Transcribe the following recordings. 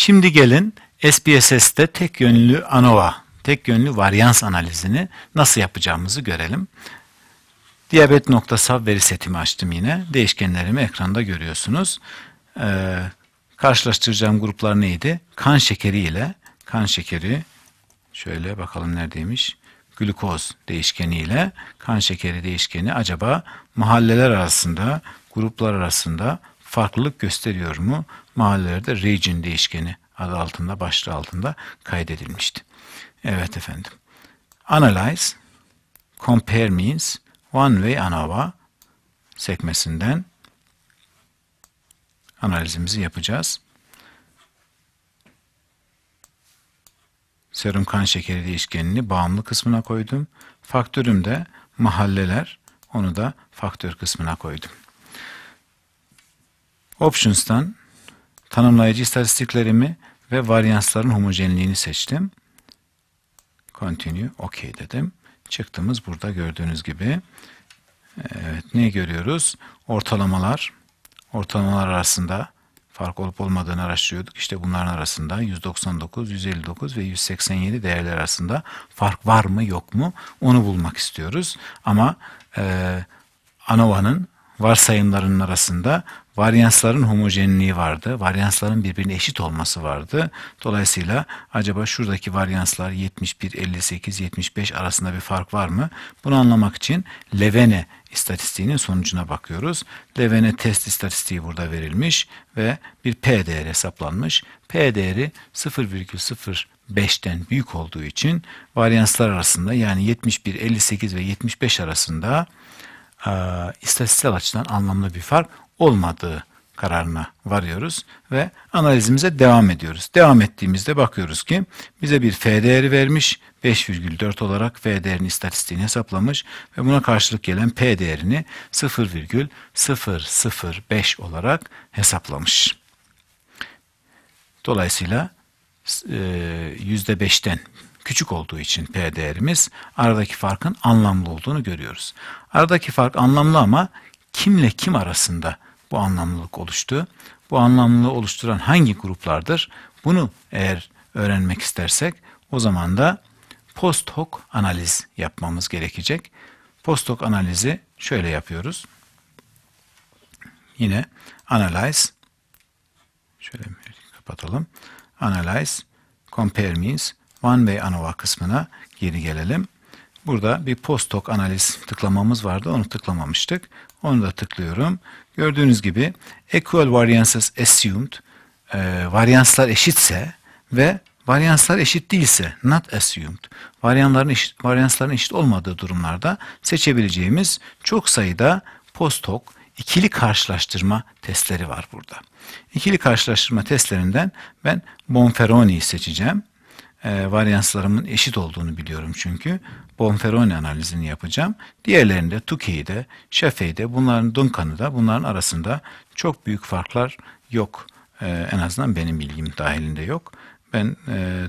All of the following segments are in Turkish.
Şimdi gelin SPSS'te tek yönlü ANOVA, tek yönlü varyans analizini nasıl yapacağımızı görelim. Diyabet noktasal veri setimi açtım yine. Değişkenlerimi ekranda görüyorsunuz. Ee, karşılaştıracağım gruplar neydi? Kan şekeri ile kan şekeri şöyle bakalım neredeymiş? Glukoz değişkeni ile kan şekeri değişkeni acaba mahalleler arasında, gruplar arasında farklılık gösteriyor mu? Mahallelerde region değişkeni adı altında, başlığı altında kaydedilmişti. Evet efendim. Analyze, compare means, one way ANOVA sekmesinden analizimizi yapacağız. Serum kan şekeri değişkenini bağımlı kısmına koydum. Faktörüm de mahalleler, onu da faktör kısmına koydum. Options'tan tanımlayıcı istatistiklerimi ve varyansların homojenliğini seçtim. Continue, OK dedim. Çıktığımız burada gördüğünüz gibi. Evet, ne görüyoruz? Ortalamalar, ortalamalar arasında fark olup olmadığını araştırıyorduk. İşte bunların arasında 199, 159 ve 187 değerler arasında fark var mı yok mu onu bulmak istiyoruz. Ama e, ANOVA'nın varsayımların arasında varyansların homojenliği vardı. Varyansların birbirine eşit olması vardı. Dolayısıyla acaba şuradaki varyanslar 71, 58, 75 arasında bir fark var mı? Bunu anlamak için Levene istatistiğinin sonucuna bakıyoruz. Levene test istatistiği burada verilmiş ve bir P değeri hesaplanmış. P değeri 0,05'ten büyük olduğu için varyanslar arasında yani 71, 58 ve 75 arasında e, istatistiksel açıdan anlamlı bir fark olmadığı kararına varıyoruz ve analizimize devam ediyoruz. Devam ettiğimizde bakıyoruz ki bize bir F değeri vermiş, 5,4 olarak F değerini istatistiğini hesaplamış ve buna karşılık gelen P değerini 0,005 olarak hesaplamış. Dolayısıyla %5'ten e, küçük olduğu için P değerimiz aradaki farkın anlamlı olduğunu görüyoruz. Aradaki fark anlamlı ama kimle kim arasında bu anlamlılık oluştu? Bu anlamlılığı oluşturan hangi gruplardır? Bunu eğer öğrenmek istersek o zaman da post hoc analiz yapmamız gerekecek. Post hoc analizi şöyle yapıyoruz. Yine analyze şöyle kapatalım. Analyze compare means One-way ANOVA kısmına geri gelelim. Burada bir post hoc analiz tıklamamız vardı. Onu tıklamamıştık. Onu da tıklıyorum. Gördüğünüz gibi equal variances assumed e, varyanslar eşitse ve varyanslar eşit değilse not assumed varyanların eşit, varyansların eşit olmadığı durumlarda seçebileceğimiz çok sayıda post hoc ikili karşılaştırma testleri var burada. İkili karşılaştırma testlerinden ben Bonferroni'yi seçeceğim e, varyanslarımın eşit olduğunu biliyorum çünkü. Bonferroni analizini yapacağım. Diğerlerinde Tukey'de, Şefey'de, bunların Duncan'ı da, bunların arasında çok büyük farklar yok. E, en azından benim bilgim dahilinde yok. Ben e,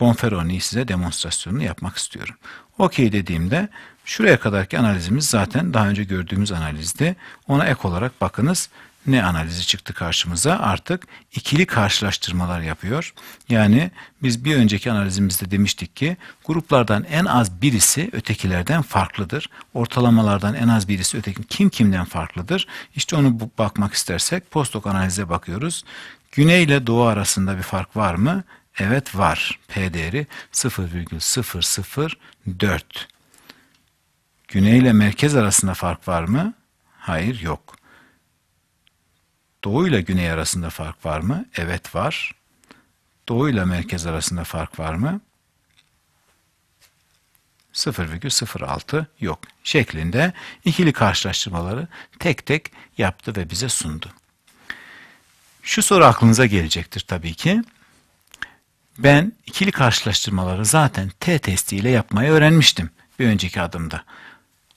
Bonferroni'yi size demonstrasyonunu yapmak istiyorum. Okey dediğimde şuraya kadarki analizimiz zaten daha önce gördüğümüz analizdi. Ona ek olarak bakınız ne analizi çıktı karşımıza? Artık ikili karşılaştırmalar yapıyor. Yani biz bir önceki analizimizde demiştik ki gruplardan en az birisi ötekilerden farklıdır. Ortalamalardan en az birisi öteki kim kimden farklıdır? İşte onu bakmak istersek postdoc analize bakıyoruz. Güney ile doğu arasında bir fark var mı? Evet var. P değeri 0,004. Güney ile merkez arasında fark var mı? Hayır yok. Doğu ile güney arasında fark var mı? Evet var. Doğu ile merkez arasında fark var mı? 0,06 yok şeklinde ikili karşılaştırmaları tek tek yaptı ve bize sundu. Şu soru aklınıza gelecektir tabii ki. Ben ikili karşılaştırmaları zaten T testiyle yapmayı öğrenmiştim bir önceki adımda.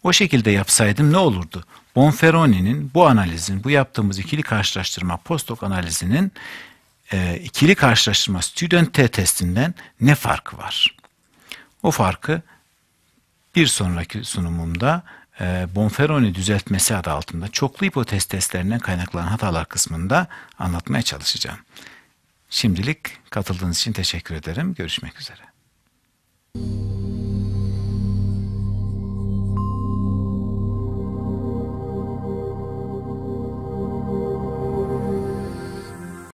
O şekilde yapsaydım ne olurdu? Bonferroni'nin bu analizin, bu yaptığımız ikili karşılaştırma, postdoc analizinin e, ikili karşılaştırma student T testinden ne farkı var? O farkı bir sonraki sunumumda e, Bonferroni düzeltmesi adı altında çoklu hipotez testlerinden kaynaklanan hatalar kısmında anlatmaya çalışacağım. Şimdilik katıldığınız için teşekkür ederim. Görüşmek üzere. Müzik